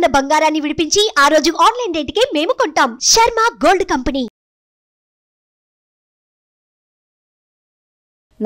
ఉన్న బంగారాన్ని విడిపించి ఆ రోజు ఆన్లైన్ రేటుకే మేము కొంటాం శర్మ గోల్డ్ కంపెనీ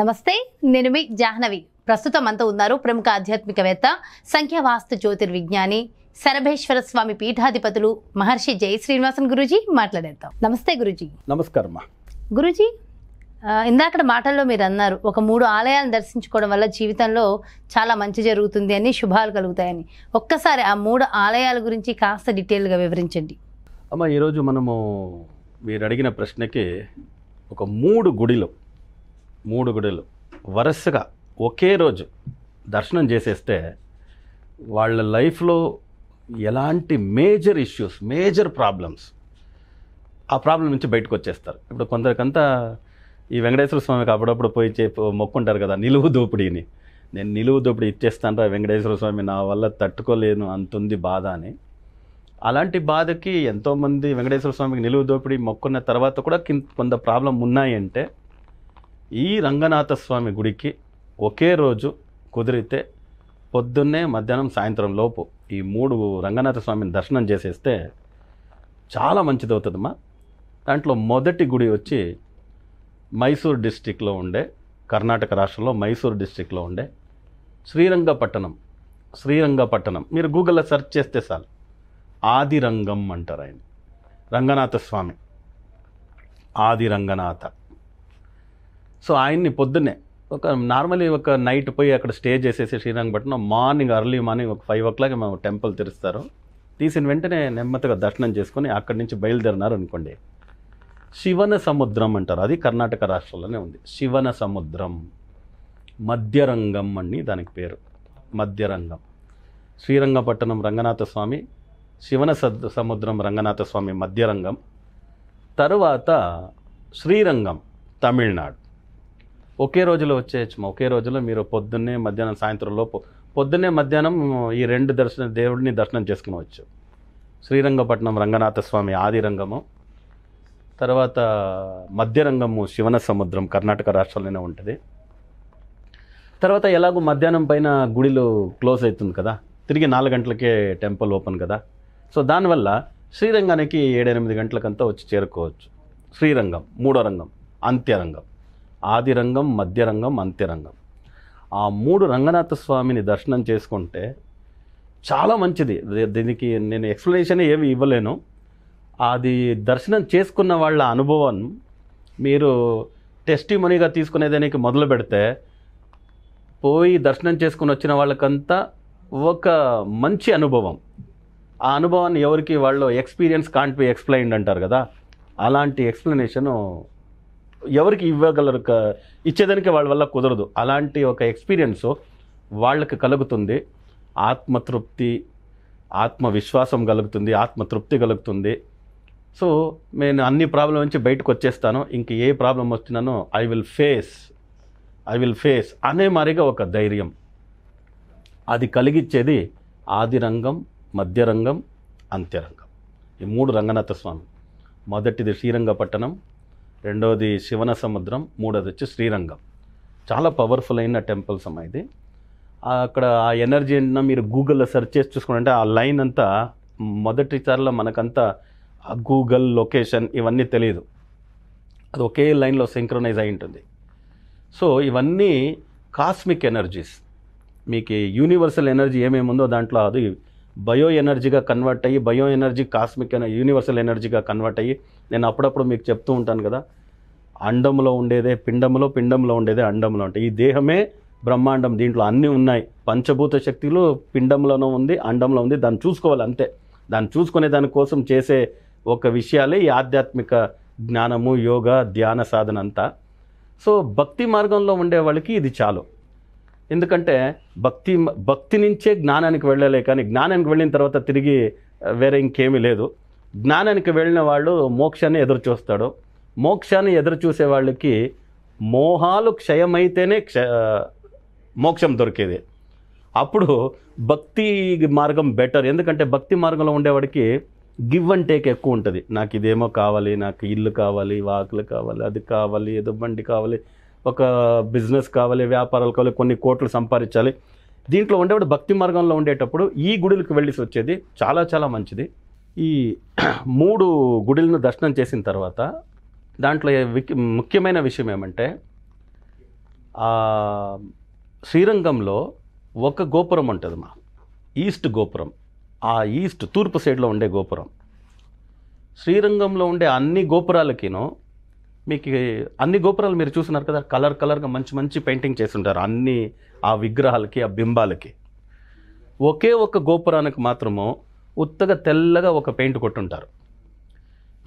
నమస్తే నేను మీ జాహ్నవి ప్రస్తుతం అంత ఉన్నారు ప్రముఖ ఆధ్యాత్మికవేత్త సంఖ్యావాస్తు జ్యోతిర్విజ్ఞాని శరభేశ్వర స్వామి పీఠాధిపతులు మహర్షి జయ శ్రీనివాసన్ గురుజీ మాట్లాడేద్దాం నమస్తే గురుజీ నమస్కారం గురుజీ ఇందాకడ మాటల్లో మీరు అన్నారు ఒక మూడు ఆలయాలను దర్శించుకోవడం వల్ల జీవితంలో చాలా మంచి జరుగుతుంది అని శుభాలు కలుగుతాయని ఒక్కసారి ఆ మూడు ఆలయాల గురించి కాస్త డీటెయిల్గా వివరించండి అమ్మ ఈరోజు మనము మీరు అడిగిన ప్రశ్నకి ఒక మూడు గుడిలు మూడు గుడిలు వరుసగా ఒకే రోజు దర్శనం చేసేస్తే వాళ్ళ లైఫ్లో ఎలాంటి మేజర్ ఇష్యూస్ మేజర్ ప్రాబ్లమ్స్ ఆ ప్రాబ్లం నుంచి బయటకు వచ్చేస్తారు ఇప్పుడు కొందరికంతా ఈ వెంకటేశ్వర స్వామికి అప్పుడప్పుడు పోయి మొక్కుంటారు కదా నిలువు దోపిడీని నేను నిలువు దోపిడీ ఇచ్చేస్తాను రా వెంకటేశ్వర స్వామి నా వల్ల తట్టుకోలేను అంతుంది బాధ అని అలాంటి బాధకి ఎంతోమంది వెంకటేశ్వర స్వామికి నిలువు దోపిడీ మొక్కున్న తర్వాత కూడా కొంత ప్రాబ్లం ఉన్నాయంటే ఈ రంగనాథ స్వామి గుడికి ఒకే రోజు కుదిరితే పొద్దున్నే మధ్యాహ్నం సాయంత్రం లోపు ఈ మూడు రంగనాథ స్వామిని దర్శనం చేసేస్తే చాలా మంచిది అవుతుందమ్మా దాంట్లో మొదటి గుడి వచ్చి మైసూర్ డిస్టిక్లో ఉండే కర్ణాటక రాష్ట్రంలో మైసూర్ డిస్టిక్లో ఉండే శ్రీరంగపట్టణం శ్రీరంగపట్టణం మీరు గూగుల్లో సెర్చ్ చేస్తే చాలు ఆదిరంగం అంటారు ఆయన రంగనాథ స్వామి ఆది రంగనాథ సో ఆయన్ని పొద్దున్నే ఒక నార్మలీ ఒక నైట్ పోయి అక్కడ స్టే చేసేసి శ్రీరంగపట్నం మార్నింగ్ అర్లీ మార్నింగ్ ఒక ఫైవ్ ఓ క్లాక్ మేము టెంపుల్ తెరుస్తారు తీసిన వెంటనే నెమ్మదిగా దర్శనం చేసుకొని అక్కడి నుంచి బయలుదేరినారు అనుకోండి శివన సముద్రం అంటారు అది కర్ణాటక రాష్ట్రంలోనే ఉంది శివన సముద్రం మధ్యరంగం అని దానికి పేరు మధ్యరంగం శ్రీరంగపట్టణం రంగనాథ స్వామి శివన సముద్రం రంగనాథ స్వామి మధ్యరంగం తరువాత శ్రీరంగం తమిళనాడు ఒకే రోజులో వచ్చేయచ్చు ఒకే రోజులో మీరు పొద్దున్నే మధ్యాహ్నం సాయంత్రం లోపు పొద్దున్నే మధ్యాహ్నం ఈ రెండు దర్శనం దేవుడిని దర్శనం చేసుకునవచ్చు శ్రీరంగపట్నం రంగనాథ స్వామి ఆదిరంగము తర్వాత మధ్యరంగము శివన సముద్రం కర్ణాటక రాష్ట్రంలోనే ఉంటుంది తర్వాత ఎలాగో మధ్యాహ్నం పైన గుడిలో క్లోజ్ అవుతుంది కదా తిరిగి నాలుగు గంటలకే టెంపుల్ ఓపెన్ కదా సో దానివల్ల శ్రీరంగానికి ఏడెనిమిది గంటలకంతా వచ్చి చేరుకోవచ్చు శ్రీరంగం మూడో రంగం అంత్యరంగం ఆదిరంగం మధ్యరంగం అంత్యరంగం ఆ మూడు రంగనాథ స్వామిని దర్శనం చేసుకుంటే చాలా మంచిది దీనికి నేను ఎక్స్ప్లెనేషన్ ఏమి ఇవ్వలేను అది దర్శనం చేసుకున్న వాళ్ళ అనుభవం మీరు టెస్టిమనీగా తీసుకునేదానికి మొదలు పెడితే పోయి దర్శనం చేసుకుని వచ్చిన వాళ్ళకంతా ఒక మంచి అనుభవం ఆ అనుభవాన్ని ఎవరికి వాళ్ళు ఎక్స్పీరియన్స్ కాంట్ బి ఎక్స్ప్లెయిన్డ్ అంటారు కదా అలాంటి ఎక్స్ప్లెనేషను ఎవరికి ఇవ్వగలరు ఇచ్చేదానికి వాళ్ళ వల్ల కుదరదు అలాంటి ఒక ఎక్స్పీరియన్స్ వాళ్ళకి కలుగుతుంది ఆత్మతృప్తి ఆత్మవిశ్వాసం కలుగుతుంది ఆత్మతృప్తి కలుగుతుంది సో నేను అన్ని ప్రాబ్లం నుంచి బయటకు వచ్చేస్తాను ఇంక ఏ ప్రాబ్లం వచ్చినానో I will face I will face అనే మారిగా ఒక ధైర్యం అది కలిగించేది ఆదిరంగం మధ్యరంగం అంత్యరంగం ఈ మూడు రంగనాథ స్వామి మొదటిది శ్రీరంగపట్టణం రెండవది శివన సముద్రం మూడోది వచ్చి శ్రీరంగం చాలా పవర్ఫుల్ అయిన టెంపుల్స్ అమ్మ ఇది అక్కడ ఆ ఎనర్జీ మీరు గూగుల్లో సెర్చ్ చేసి చూసుకుంటే ఆ లైన్ అంతా మొదటిసారిలో మనకంతా గూగుల్ లొకేషన్ ఇవన్నీ తెలియదు అది ఒకే లైన్లో సింక్రనైజ్ అయి ఉంటుంది సో ఇవన్నీ కాస్మిక్ ఎనర్జీస్ మీకు యూనివర్సల్ ఎనర్జీ ఏమేమి ఉందో దాంట్లో అది బయో ఎనర్జీగా కన్వర్ట్ అయ్యి బయో ఎనర్జీ కాస్మిక్ యూనివర్సల్ ఎనర్జీగా కన్వర్ట్ అయ్యి నేను అప్పుడప్పుడు మీకు చెప్తూ ఉంటాను కదా అండంలో ఉండేదే పిండంలో పిండంలో ఉండేదే అండంలో ఉంటాయి ఈ దేహమే బ్రహ్మాండం దీంట్లో అన్నీ ఉన్నాయి పంచభూత శక్తులు పిండంలోనూ ఉంది అండంలో ఉంది దాన్ని చూసుకోవాలి అంతే దాన్ని చూసుకునే దానికోసం చేసే ఒక విషయాలే ఈ ఆధ్యాత్మిక జ్ఞానము యోగా ధ్యాన సాధన అంతా సో భక్తి మార్గంలో ఉండే వాళ్ళకి ఇది చాలు ఎందుకంటే భక్తి భక్తి నుంచే జ్ఞానానికి వెళ్ళలే కానీ జ్ఞానానికి వెళ్ళిన తర్వాత తిరిగి వేరే ఇంకేమీ లేదు జ్ఞానానికి వెళ్ళిన వాళ్ళు మోక్షాన్ని ఎదురు చూస్తాడు మోక్షాన్ని ఎదురు చూసే వాళ్ళకి మోహాలు క్షయమైతేనే క్ష మోక్షం దొరికేది అప్పుడు భక్తి మార్గం బెటర్ ఎందుకంటే భక్తి మార్గంలో ఉండేవాడికి గివ్ అండ్ టేక్ ఎక్కువ ఉంటుంది నాకు ఇదేమో కావాలి నాకు ఇల్లు కావాలి వాకులు కావాలి అది కావాలి ఏదో బండి కావాలి ఒక బిజినెస్ కావాలి వ్యాపారాలు కావాలి కొన్ని కోట్లు సంపాదించాలి దీంట్లో ఉండేవాడు భక్తి మార్గంలో ఉండేటప్పుడు ఈ గుడులకు వెళ్ళేసి వచ్చేది చాలా చాలా మంచిది ఈ మూడు గుడులను దర్శనం చేసిన తర్వాత దాంట్లో ముఖ్యమైన విషయం ఏమంటే శ్రీరంగంలో ఒక గోపురం ఉంటుంది మా ఈస్ట్ గోపురం ఆ ఈస్ట్ తూర్పు సైడ్లో ఉండే గోపురం శ్రీరంగంలో ఉండే అన్ని గోపురాలకినో మీకు అన్ని గోపురాలు మీరు చూస్తున్నారు కదా కలర్ కలర్గా మంచి మంచి పెయింటింగ్ చేస్తుంటారు అన్ని ఆ విగ్రహాలకి ఆ బింబాలకి ఒకే ఒక గోపురానికి మాత్రము ఉత్తగా తెల్లగా ఒక పెయింట్ కొట్టుంటారు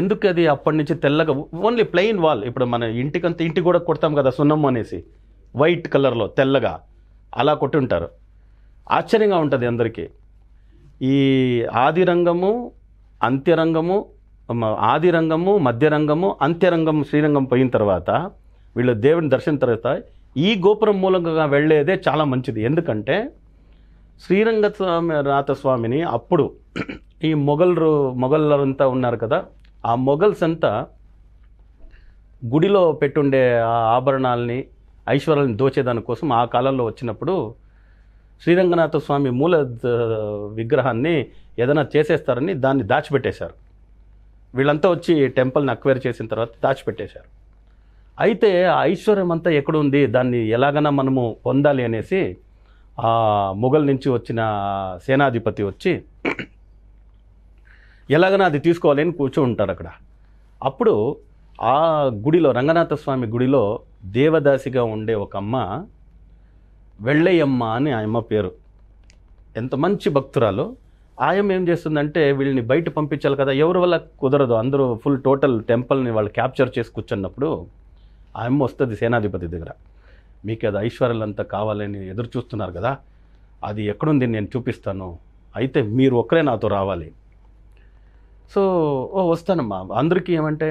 ఎందుకు అది అప్పటి నుంచి తెల్లగా ఓన్లీ ప్లెయిన్ వాల్ ఇప్పుడు మన ఇంటికంత ఇంటి కూడా కొడతాం కదా సున్నం అనేసి వైట్ కలర్లో తెల్లగా అలా కొట్టుంటారు ఆశ్చర్యంగా ఉంటుంది అందరికీ ఈ ఆదిరంగము అంత్యరంగము ఆదిరంగము మధ్యరంగము అంత్యరంగం శ్రీరంగం పోయిన తర్వాత వీళ్ళు దేవుని దర్శనం తర్వాత ఈ గోపురం మూలంగా వెళ్ళేదే చాలా మంచిది ఎందుకంటే శ్రీరంగ స్వామి రాతస్వామిని అప్పుడు ఈ మొఘల్రు అంతా ఉన్నారు కదా ఆ మొఘల్స్ అంతా గుడిలో పెట్టుండే ఆ ఆభరణాలని ఐశ్వర్యాలను దోచేదాని కోసం ఆ కాలంలో వచ్చినప్పుడు శ్రీరంగనాథ స్వామి మూల విగ్రహాన్ని ఏదైనా చేసేస్తారని దాన్ని దాచిపెట్టేశారు వీళ్ళంతా వచ్చి టెంపుల్ని అక్వైర్ చేసిన తర్వాత దాచిపెట్టేశారు అయితే ఆ ఐశ్వర్యం అంతా ఎక్కడుంది దాన్ని ఎలాగైనా మనము పొందాలి అనేసి ఆ మొఘల్ నుంచి వచ్చిన సేనాధిపతి వచ్చి ఎలాగైనా అది తీసుకోవాలి అని కూర్చో ఉంటారు అక్కడ అప్పుడు ఆ గుడిలో రంగనాథ స్వామి గుడిలో దేవదాసిగా ఉండే ఒక అమ్మ వెళ్ళయ్యమ్మ అని ఆయమ్మ పేరు ఎంత మంచి భక్తురాలు ఆయమ్మ ఏం చేస్తుందంటే వీళ్ళని బయట పంపించాలి కదా ఎవరి వల్ల కుదరదు అందరూ ఫుల్ టోటల్ టెంపుల్ని వాళ్ళు క్యాప్చర్ చేసి కూర్చున్నప్పుడు ఆయమ్మ వస్తుంది సేనాధిపతి దగ్గర మీకు అది అంతా కావాలని ఎదురు చూస్తున్నారు కదా అది ఎక్కడుంది నేను చూపిస్తాను అయితే మీరు ఒక్కరే నాతో రావాలి సో ఓ వస్తానమ్మా అందరికీ ఏమంటే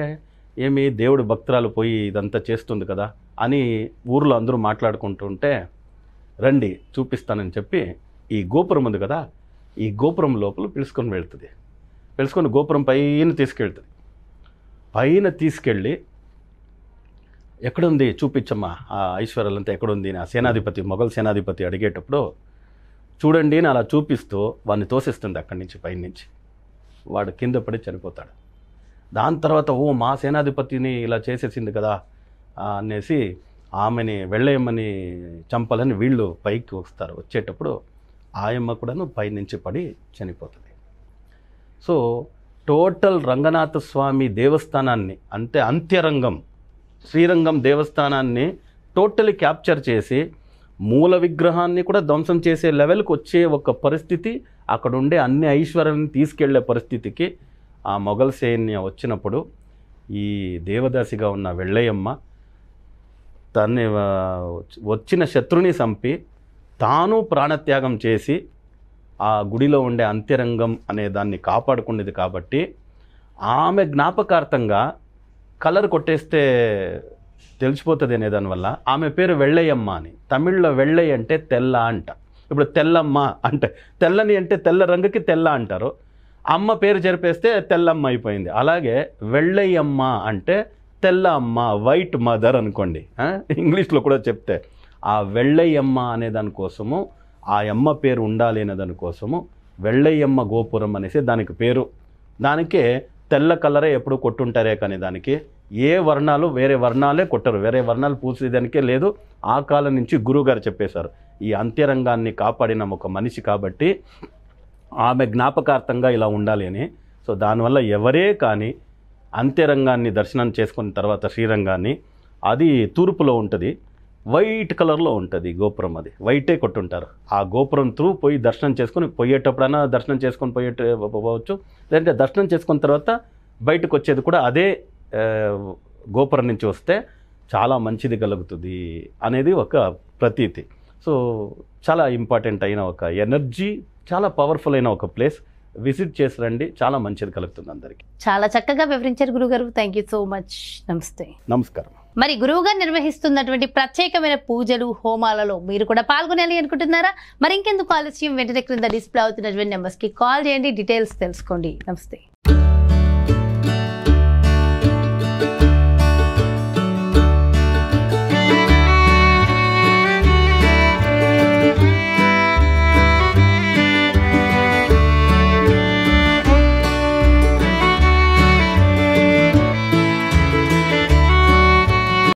ఏమి దేవుడు భక్తురాలు పోయి ఇదంతా చేస్తుంది కదా అని ఊర్లో అందరూ మాట్లాడుకుంటుంటే రండి చూపిస్తానని చెప్పి ఈ గోపురం ఉంది కదా ఈ గోపురం లోపల పిలుచుకొని వెళ్తుంది పిలుచుకొని గోపురం పైన తీసుకెళ్తుంది పైన తీసుకెళ్ళి ఎక్కడుంది చూపించమ్మా ఆ ఐశ్వర్యాలంతా ఎక్కడుంది ఆ సేనాధిపతి మొఘల్ సేనాధిపతి అడిగేటప్పుడు చూడండి అని అలా చూపిస్తూ వాడిని తోసిస్తుంది అక్కడి నుంచి పైన నుంచి వాడు కింద పడి చనిపోతాడు దాని తర్వాత ఓ మా సేనాధిపతిని ఇలా చేసేసింది కదా అనేసి ఆమెని వెళ్ళేయమని చంపాలని వీళ్ళు పైకి వస్తారు వచ్చేటప్పుడు ఆయమ్మ కూడాను పైనుంచి పడి చనిపోతుంది సో టోటల్ రంగనాథ స్వామి దేవస్థానాన్ని అంటే అంత్యరంగం శ్రీరంగం దేవస్థానాన్ని టోటలీ క్యాప్చర్ చేసి మూల విగ్రహాన్ని కూడా ధ్వంసం చేసే లెవెల్కి వచ్చే ఒక పరిస్థితి అక్కడ ఉండే అన్ని ఐశ్వర్యాన్ని తీసుకెళ్లే పరిస్థితికి ఆ మొఘల్ సైన్యం వచ్చినప్పుడు ఈ దేవదాసిగా ఉన్న వెళ్ళయ్యమ్మ తన్ని వచ్చిన శత్రుని చంపి తాను ప్రాణత్యాగం చేసి ఆ గుడిలో ఉండే అంత్యరంగం అనే దాన్ని కాపాడుకునేది కాబట్టి ఆమె జ్ఞాపకార్థంగా కలర్ కొట్టేస్తే తెలిసిపోతుంది అనే దానివల్ల ఆమె పేరు వెళ్ళయ్యమ్మ అని తమిళ్లో వెళ్ళయ్య అంటే తెల్ల అంట ఇప్పుడు తెల్లమ్మ అంటే తెల్లని అంటే తెల్ల రంగుకి తెల్ల అంటారు అమ్మ పేరు జరిపేస్తే తెల్లమ్మ అయిపోయింది అలాగే వెళ్ళయ్యమ్మ అంటే తెల్ల అమ్మ వైట్ మదర్ అనుకోండి ఇంగ్లీష్లో కూడా చెప్తే ఆ వెళ్ళయ్యమ్మ అనే దానికోసము ఆ అమ్మ పేరు ఉండాలి అనే దానికోసము వెళ్ళయ్యమ్మ గోపురం అనేసి దానికి పేరు దానికే తెల్ల కలరే ఎప్పుడు కొట్టుంటారే కానీ దానికి ఏ వర్ణాలు వేరే వర్ణాలే కొట్టరు వేరే వర్ణాలు పూసేదానికే లేదు ఆ కాలం నుంచి గురువుగారు చెప్పేశారు ఈ అంత్యరంగాన్ని కాపాడిన ఒక మనిషి కాబట్టి ఆమె జ్ఞాపకార్థంగా ఇలా ఉండాలి అని సో దానివల్ల ఎవరే కానీ అంత్యరంగాన్ని దర్శనం చేసుకున్న తర్వాత శ్రీరంగాన్ని అది తూర్పులో ఉంటుంది వైట్ కలర్లో ఉంటుంది గోపురం అది వైటే కొట్టుంటారు ఆ గోపురం త్రూ పోయి దర్శనం చేసుకొని పోయేటప్పుడైనా దర్శనం చేసుకొని పోయేట పోవచ్చు లేదంటే దర్శనం చేసుకున్న తర్వాత బయటకు వచ్చేది కూడా అదే గోపురం నుంచి వస్తే చాలా మంచిది కలుగుతుంది అనేది ఒక ప్రతీతి సో చాలా ఇంపార్టెంట్ అయిన ఒక ఎనర్జీ చాలా పవర్ఫుల్ అయిన ఒక ప్లేస్ విజిట్ చేసి రండి చాలా మంచిది కలుగుతుంది అందరికి చాలా చక్కగా వివరించారు గురుగారు థ్యాంక్ యూ సో మచ్ నమస్తే నమస్కారం మరి గురువుగారు నిర్వహిస్తున్నటువంటి ప్రత్యేకమైన పూజలు హోమాలలో మీరు కూడా పాల్గొనాలి అనుకుంటున్నారా మరి ఇంకెందుకు ఆలస్యం వెంటనే క్రింద డిస్ప్లే అవుతున్నటువంటి నెంబర్స్కి కాల్ చేయండి డీటెయిల్స్ తెలుసుకోండి నమస్తే